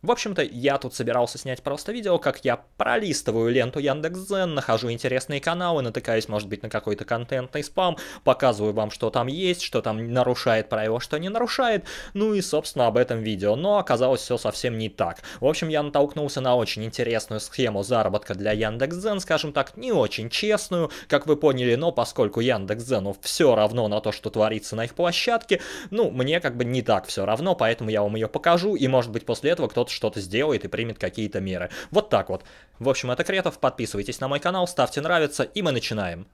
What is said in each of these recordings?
В общем-то, я тут собирался снять просто видео, как я пролистываю ленту Яндекс.Зен, нахожу интересные каналы, натыкаюсь, может быть, на какой-то контентный спам, показываю вам, что там есть, что там нарушает правила, что не нарушает, ну и, собственно, об этом видео. Но оказалось все совсем не так. В общем, я натолкнулся на очень интересную схему заработка для Яндекс.Зен, скажем так, не очень честную, как вы поняли, но поскольку Яндекс.Зену все равно на то, что творится на их площадке, ну, мне как бы не так все равно, поэтому я вам ее покажу, и, может быть, после этого кто-то вот что-то сделает и примет какие-то меры. Вот так вот. В общем, это Кретов. Подписывайтесь на мой канал, ставьте нравится, и мы начинаем.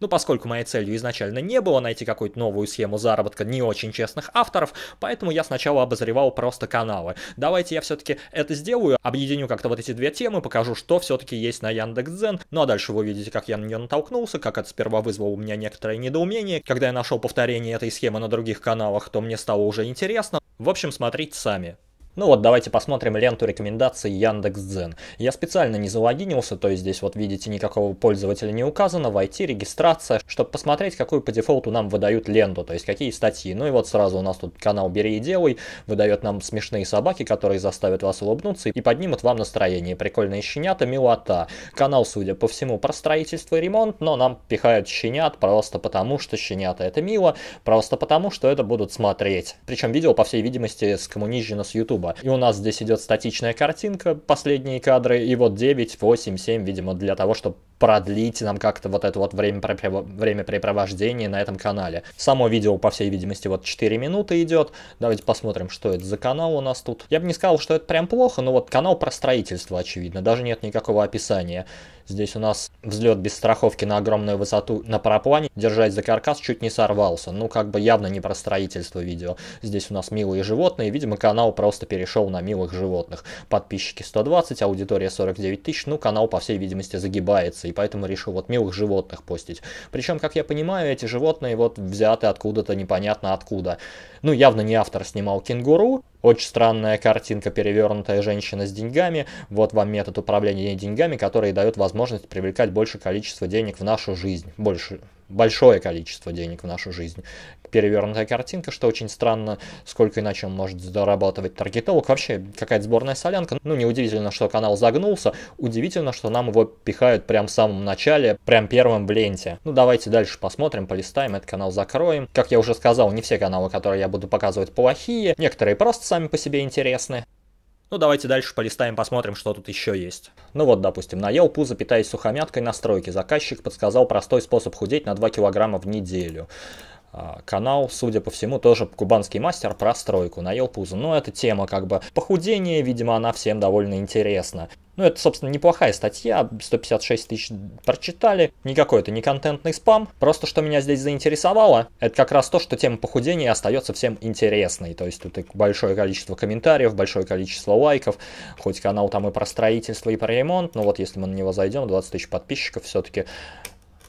Ну, поскольку моей целью изначально не было найти какую-то новую схему заработка не очень честных авторов, поэтому я сначала обозревал просто каналы. Давайте я все-таки это сделаю, объединю как-то вот эти две темы, покажу, что все-таки есть на Яндекс.Дзен. Ну, а дальше вы увидите, как я на нее натолкнулся, как это сперва вызвало у меня некоторое недоумение. Когда я нашел повторение этой схемы на других каналах, то мне стало уже интересно. В общем, смотрите сами. Ну вот давайте посмотрим ленту рекомендаций Яндекс.Дзен. Я специально не залогинился, то есть здесь вот видите никакого пользователя не указано, войти, регистрация, чтобы посмотреть, какую по дефолту нам выдают ленту, то есть какие статьи. Ну и вот сразу у нас тут канал «Бери и делай» выдает нам смешные собаки, которые заставят вас улыбнуться и поднимут вам настроение. Прикольные щенята, милота. Канал, судя по всему, про строительство и ремонт, но нам пихают щенят просто потому, что щенята это мило, просто потому, что это будут смотреть. Причем видео, по всей видимости, скоммунижено с YouTube особо. И у нас здесь идет статичная картинка, последние кадры, и вот 9, 8, 7, видимо, для того, чтобы продлить нам как-то вот это вот время времяпрепровождение на этом канале. Само видео, по всей видимости, вот 4 минуты идет. Давайте посмотрим, что это за канал у нас тут. Я бы не сказал, что это прям плохо, но вот канал про строительство, очевидно. Даже нет никакого описания. Здесь у нас взлет без страховки на огромную высоту на параплане, держать за каркас, чуть не сорвался. Ну, как бы явно не про строительство видео. Здесь у нас милые животные, видимо, канал просто перешел на милых животных. Подписчики 120, аудитория 49 тысяч, ну, канал, по всей видимости, загибается и поэтому решил вот милых животных постить. Причем, как я понимаю, эти животные вот взяты откуда-то непонятно откуда. Ну, явно не автор снимал кенгуру, очень странная картинка, перевернутая женщина с деньгами. Вот вам метод управления деньгами, который дает возможность привлекать больше количества денег в нашу жизнь. Больше, большое количество денег в нашу жизнь. Перевернутая картинка, что очень странно, сколько иначе он может зарабатывать таргетолог. Вообще, какая-то сборная солянка. Ну, неудивительно, что канал загнулся. Удивительно, что нам его пихают прям в самом начале, прям первым в ленте. Ну, давайте дальше посмотрим, полистаем, этот канал закроем. Как я уже сказал, не все каналы, которые я буду показывать, плохие. Некоторые просто сами по себе интересны. Ну, давайте дальше полистаем, посмотрим, что тут еще есть. Ну вот, допустим, наел пузо, питаясь сухомяткой на стройке. Заказчик подсказал простой способ худеть на 2 килограмма в неделю. А, канал, судя по всему, тоже кубанский мастер про стройку, наел пузо. Но ну, это тема как бы похудение, видимо, она всем довольно интересна. Ну, это, собственно, неплохая статья, 156 тысяч прочитали, никакой это не контентный спам, просто что меня здесь заинтересовало, это как раз то, что тема похудения остается всем интересной, то есть тут и большое количество комментариев, большое количество лайков, хоть канал там и про строительство, и про ремонт, но вот если мы на него зайдем, 20 тысяч подписчиков все-таки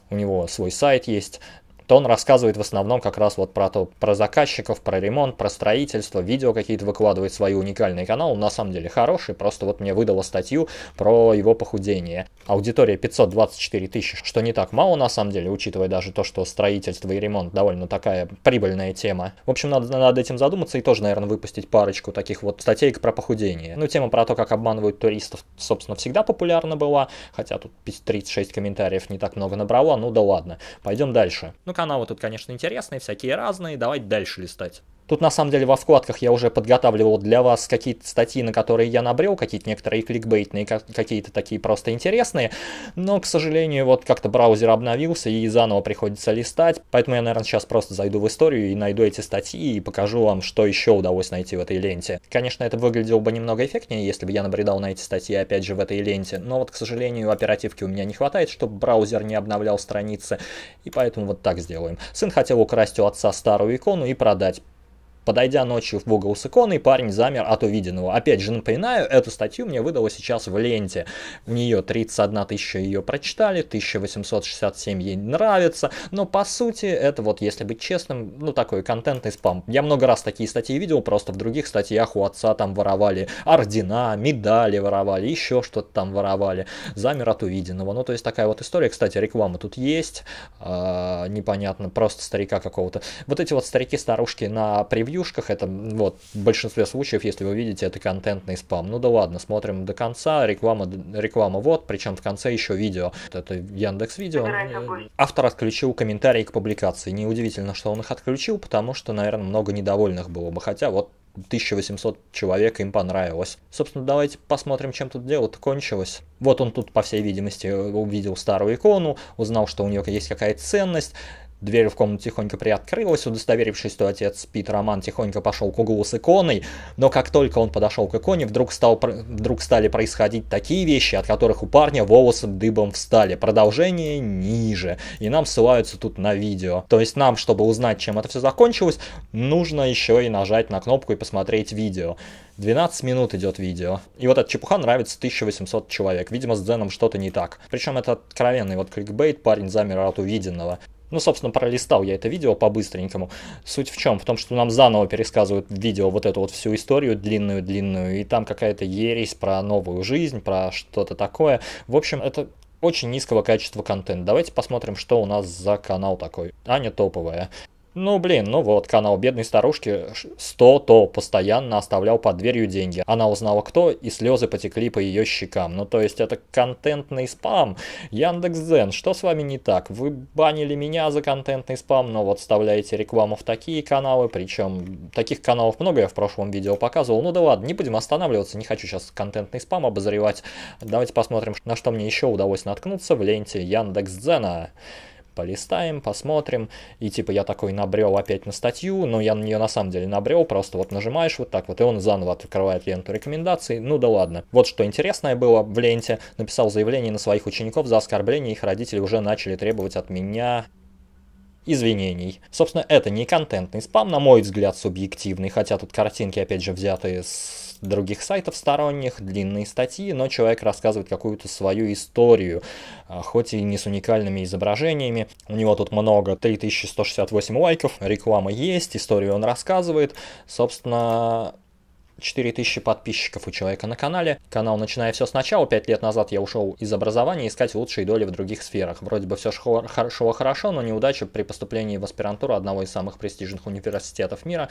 у него свой сайт есть, то он рассказывает в основном как раз вот про то, про заказчиков, про ремонт, про строительство, видео какие-то выкладывает свои уникальные каналы, он на самом деле хороший, просто вот мне выдала статью про его похудение. Аудитория 524 тысячи, что не так мало на самом деле, учитывая даже то, что строительство и ремонт довольно такая прибыльная тема. В общем, надо над этим задуматься и тоже, наверное, выпустить парочку таких вот статей про похудение. Ну, тема про то, как обманывают туристов, собственно, всегда популярна была, хотя тут 36 комментариев не так много набрала, ну да ладно. Пойдем дальше. Ну, каналы тут, конечно, интересные, всякие разные. Давайте дальше листать. Тут на самом деле во вкладках я уже подготавливал для вас какие-то статьи, на которые я набрел, какие-то некоторые кликбейтные, какие-то такие просто интересные, но, к сожалению, вот как-то браузер обновился и заново приходится листать, поэтому я, наверное, сейчас просто зайду в историю и найду эти статьи и покажу вам, что еще удалось найти в этой ленте. Конечно, это выглядело бы немного эффектнее, если бы я набредал на эти статьи опять же в этой ленте, но вот, к сожалению, оперативки у меня не хватает, чтобы браузер не обновлял страницы, и поэтому вот так сделаем. Сын хотел украсть у отца старую икону и продать. Подойдя ночью в угол с парень замер от увиденного. Опять же напоминаю, эту статью мне выдало сейчас в ленте. В нее 31 тысяча ее прочитали, 1867 ей нравится, но по сути это вот, если быть честным, ну такой контентный спам. Я много раз такие статьи видел, просто в других статьях у отца там воровали ордена, медали воровали, еще что-то там воровали. Замер от увиденного. Ну то есть такая вот история, кстати, реклама тут есть, э, непонятно, просто старика какого-то. Вот эти вот старики-старушки на превью превьюшках, это вот в большинстве случаев, если вы видите, это контентный спам. Ну да ладно, смотрим до конца, реклама, реклама вот, причем в конце еще видео. Это Яндекс Видео. Автор отключил комментарии к публикации. Неудивительно, что он их отключил, потому что, наверное, много недовольных было бы, хотя вот 1800 человек им понравилось. Собственно, давайте посмотрим, чем тут дело-то кончилось. Вот он тут, по всей видимости, увидел старую икону, узнал, что у нее есть какая-то ценность, Дверь в комнату тихонько приоткрылась, удостоверившись, что отец спит, Роман тихонько пошел к углу с иконой, но как только он подошел к иконе, вдруг, стал, вдруг стали происходить такие вещи, от которых у парня волосы дыбом встали. Продолжение ниже, и нам ссылаются тут на видео. То есть нам, чтобы узнать, чем это все закончилось, нужно еще и нажать на кнопку и посмотреть видео. 12 минут идет видео. И вот этот чепуха нравится 1800 человек. Видимо, с Дзеном что-то не так. Причем это откровенный вот кликбейт, парень замер от увиденного. Ну, собственно, пролистал я это видео по-быстренькому. Суть в чем? В том, что нам заново пересказывают видео вот эту вот всю историю длинную-длинную, и там какая-то ересь про новую жизнь, про что-то такое. В общем, это очень низкого качества контент. Давайте посмотрим, что у нас за канал такой. Аня Топовая. Ну, блин, ну вот, канал бедной старушки сто-то постоянно оставлял под дверью деньги. Она узнала кто, и слезы потекли по ее щекам. Ну, то есть это контентный спам. Яндекс.Дзен, что с вами не так? Вы банили меня за контентный спам, но вот вставляете рекламу в такие каналы, причем таких каналов много, я в прошлом видео показывал. Ну да ладно, не будем останавливаться, не хочу сейчас контентный спам обозревать. Давайте посмотрим, на что мне еще удалось наткнуться в ленте Яндекс.Дзена полистаем, посмотрим. И типа я такой набрел опять на статью, но я на нее на самом деле набрел, просто вот нажимаешь вот так вот, и он заново открывает ленту рекомендаций. Ну да ладно. Вот что интересное было в ленте. Написал заявление на своих учеников за оскорбление, их родители уже начали требовать от меня извинений. Собственно, это не контентный спам, на мой взгляд, субъективный, хотя тут картинки, опять же, взяты с других сайтов сторонних, длинные статьи, но человек рассказывает какую-то свою историю, а, хоть и не с уникальными изображениями. У него тут много, 3168 лайков, реклама есть, историю он рассказывает. Собственно, 4000 подписчиков у человека на канале. Канал «Начиная все сначала» пять лет назад я ушел из образования искать лучшие доли в других сферах. Вроде бы все шло, шло хорошо, но неудача при поступлении в аспирантуру одного из самых престижных университетов мира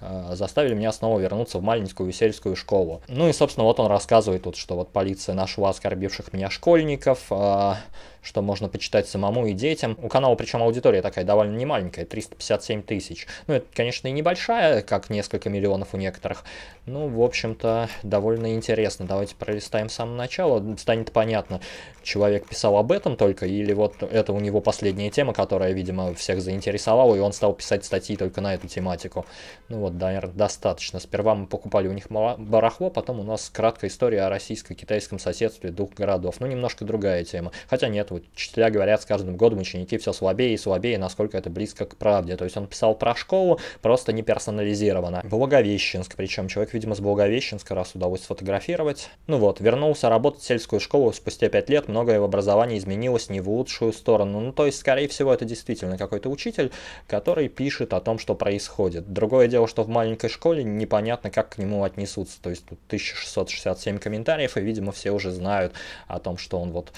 э, заставили меня снова вернуться в маленькую сельскую школу. Ну и, собственно, вот он рассказывает тут, что вот полиция нашла оскорбивших меня школьников, э, что можно почитать самому и детям. У канала причем аудитория такая довольно немаленькая, 357 тысяч. Ну, это, конечно, и небольшая, как несколько миллионов у некоторых, ну, в общем-то, довольно интересно. Давайте пролистаем с самого начала. Станет понятно, человек писал об этом только, или вот это у него последняя тема, которая, видимо, всех заинтересовала, и он стал писать статьи только на эту тематику. Ну вот, наверное, достаточно. Сперва мы покупали у них барахло, потом у нас краткая история о российско-китайском соседстве двух городов. Ну, немножко другая тема. Хотя нет, вот учителя говорят, с каждым годом ученики все слабее и слабее, насколько это близко к правде. То есть он писал про школу, просто не персонализированно. Благовещенск, причем человек видимо, с Благовещенска, раз удалось сфотографировать. Ну вот, вернулся работать в сельскую школу спустя 5 лет, многое в образовании изменилось не в лучшую сторону. Ну, то есть, скорее всего, это действительно какой-то учитель, который пишет о том, что происходит. Другое дело, что в маленькой школе непонятно, как к нему отнесутся. То есть, тут 1667 комментариев, и, видимо, все уже знают о том, что он вот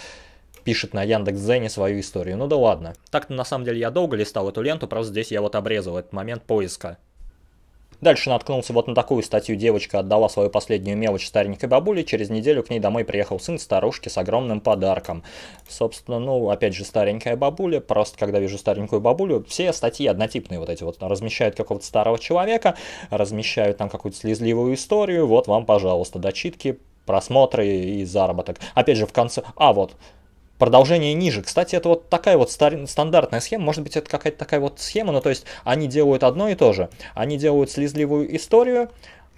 пишет на Яндекс.Зене свою историю. Ну да ладно. Так-то на самом деле я долго листал эту ленту, просто здесь я вот обрезал этот момент поиска. Дальше наткнулся вот на такую статью «Девочка отдала свою последнюю мелочь старенькой бабуле, через неделю к ней домой приехал сын старушки с огромным подарком». Собственно, ну, опять же, старенькая бабуля, просто когда вижу старенькую бабулю, все статьи однотипные вот эти вот, размещают какого-то старого человека, размещают там какую-то слезливую историю, вот вам, пожалуйста, дочитки, просмотры и заработок. Опять же, в конце... А, вот, Продолжение ниже. Кстати, это вот такая вот стандартная схема. Может быть, это какая-то такая вот схема, но то есть они делают одно и то же. Они делают слезливую историю,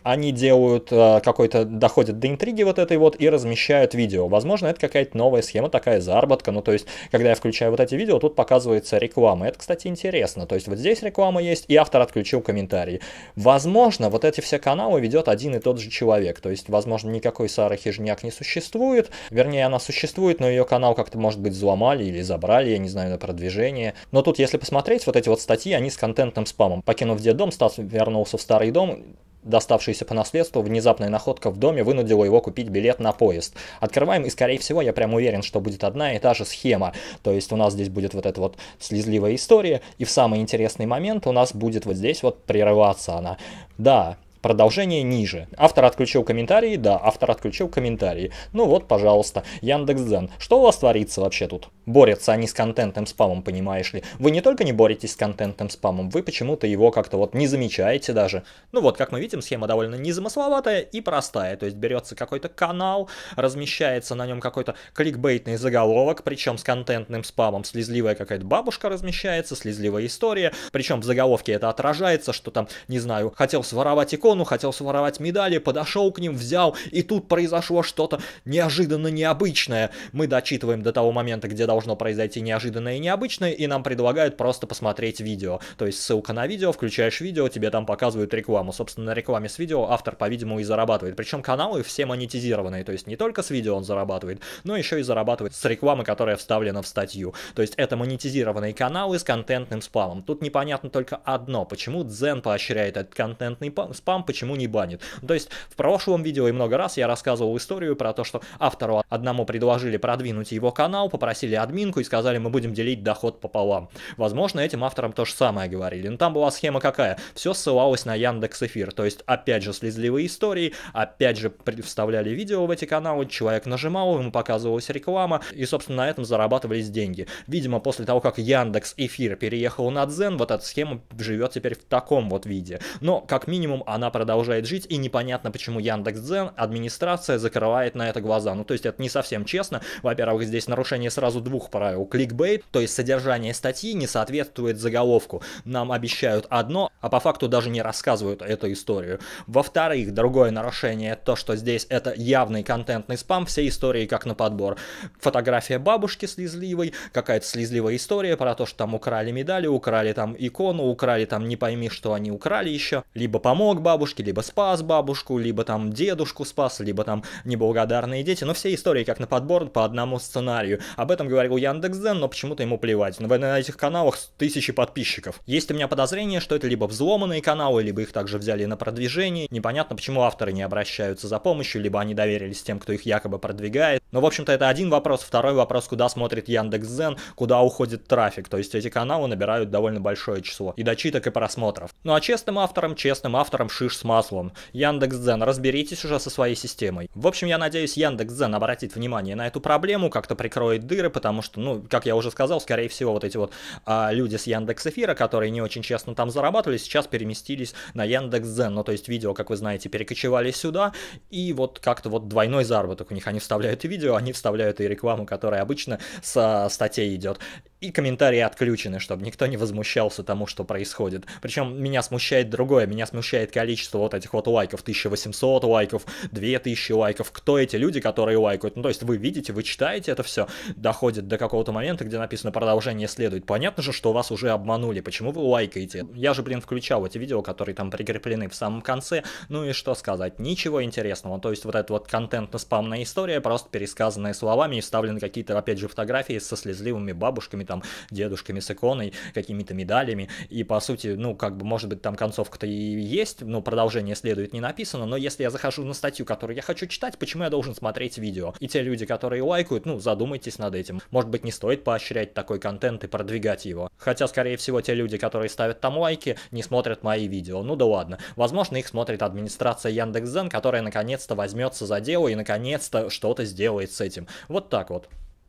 они делают э, какой-то, доходят до интриги вот этой вот и размещают видео. Возможно, это какая-то новая схема, такая заработка. Ну, то есть, когда я включаю вот эти видео, тут показывается реклама. Это, кстати, интересно. То есть, вот здесь реклама есть, и автор отключил комментарии. Возможно, вот эти все каналы ведет один и тот же человек. То есть, возможно, никакой Сары Хижняк не существует. Вернее, она существует, но ее канал как-то, может быть, взломали или забрали, я не знаю, на продвижение. Но тут, если посмотреть, вот эти вот статьи, они с контентным спамом. Покинув дом Стас вернулся в старый дом доставшаяся по наследству, внезапная находка в доме вынудила его купить билет на поезд. Открываем, и скорее всего, я прям уверен, что будет одна и та же схема. То есть у нас здесь будет вот эта вот слезливая история, и в самый интересный момент у нас будет вот здесь вот прерываться она. Да, Продолжение ниже. Автор отключил комментарии? Да, автор отключил комментарии. Ну вот, пожалуйста, Яндекс.Дзен. Что у вас творится вообще тут? Борются они с контентным спамом, понимаешь ли. Вы не только не боретесь с контентным спамом, вы почему-то его как-то вот не замечаете даже. Ну вот, как мы видим, схема довольно незамысловатая и простая. То есть берется какой-то канал, размещается на нем какой-то кликбейтный заголовок, причем с контентным спамом. Слезливая какая-то бабушка размещается, слезливая история. Причем в заголовке это отражается, что там, не знаю, хотел своровать икону, дракону, хотел своровать медали, подошел к ним, взял, и тут произошло что-то неожиданно необычное. Мы дочитываем до того момента, где должно произойти неожиданное и необычное, и нам предлагают просто посмотреть видео. То есть ссылка на видео, включаешь видео, тебе там показывают рекламу. Собственно, на рекламе с видео автор, по-видимому, и зарабатывает. Причем каналы все монетизированные, то есть не только с видео он зарабатывает, но еще и зарабатывает с рекламы, которая вставлена в статью. То есть это монетизированные каналы с контентным спамом. Тут непонятно только одно, почему Дзен поощряет этот контентный спам, там, почему не банит. Ну, то есть в прошлом видео и много раз я рассказывал историю про то, что автору одному предложили продвинуть его канал, попросили админку и сказали, мы будем делить доход пополам. Возможно, этим авторам то же самое говорили. Но ну, там была схема какая? Все ссылалось на Яндекс Эфир. То есть опять же слезливые истории, опять же вставляли видео в эти каналы, человек нажимал, ему показывалась реклама, и, собственно, на этом зарабатывались деньги. Видимо, после того, как Яндекс Эфир переехал на Дзен, вот эта схема живет теперь в таком вот виде. Но, как минимум, она она продолжает жить, и непонятно, почему Яндекс.Дзен, администрация закрывает на это глаза. Ну, то есть это не совсем честно. Во-первых, здесь нарушение сразу двух правил. Кликбейт, то есть содержание статьи не соответствует заголовку. Нам обещают одно, а по факту даже не рассказывают эту историю. Во-вторых, другое нарушение, то, что здесь это явный контентный спам, все истории как на подбор. Фотография бабушки слезливой, какая-то слезливая история про то, что там украли медали, украли там икону, украли там не пойми, что они украли еще, либо помог бабушке, бабушки, либо спас бабушку, либо там дедушку спас, либо там неблагодарные дети, но все истории как на подбор по одному сценарию. Об этом говорил Яндекс.Дзен, но почему-то ему плевать. Но на этих каналах тысячи подписчиков. Есть у меня подозрение, что это либо взломанные каналы, либо их также взяли на продвижение. Непонятно, почему авторы не обращаются за помощью, либо они доверились тем, кто их якобы продвигает. Но, в общем-то, это один вопрос. Второй вопрос, куда смотрит Яндекс.Зен, куда уходит трафик. То есть эти каналы набирают довольно большое число и дочиток, и просмотров. Ну а честным авторам, честным авторам шишки кыш с маслом. Яндекс.Дзен, разберитесь уже со своей системой. В общем, я надеюсь, Яндекс.Дзен обратит внимание на эту проблему, как-то прикроет дыры, потому что, ну, как я уже сказал, скорее всего, вот эти вот а, люди с Яндекс Эфира, которые не очень честно там зарабатывали, сейчас переместились на Яндекс.Дзен. Ну, то есть видео, как вы знаете, перекочевали сюда, и вот как-то вот двойной заработок у них. Они вставляют и видео, они вставляют и рекламу, которая обычно со а, статей идет и комментарии отключены, чтобы никто не возмущался тому, что происходит. Причем меня смущает другое, меня смущает количество вот этих вот лайков, 1800 лайков, 2000 лайков, кто эти люди, которые лайкают, ну то есть вы видите, вы читаете это все, доходит до какого-то момента, где написано продолжение следует, понятно же, что вас уже обманули, почему вы лайкаете? Я же, блин, включал эти видео, которые там прикреплены в самом конце, ну и что сказать, ничего интересного, то есть вот эта вот контентно-спамная история, просто пересказанная словами и вставлены какие-то, опять же, фотографии со слезливыми бабушками, там дедушками с иконой, какими-то медалями, и по сути, ну, как бы, может быть, там концовка-то и есть, но продолжение следует не написано, но если я захожу на статью, которую я хочу читать, почему я должен смотреть видео? И те люди, которые лайкают, ну, задумайтесь над этим. Может быть, не стоит поощрять такой контент и продвигать его. Хотя, скорее всего, те люди, которые ставят там лайки, не смотрят мои видео. Ну да ладно. Возможно, их смотрит администрация Яндекс.Зен, которая наконец-то возьмется за дело и наконец-то что-то сделает с этим. Вот так вот.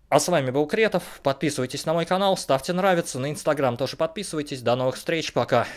А с вами был Кретов. Подписывайтесь на мой канал, ставьте нравится. На инстаграм тоже подписывайтесь. До новых встреч. Пока.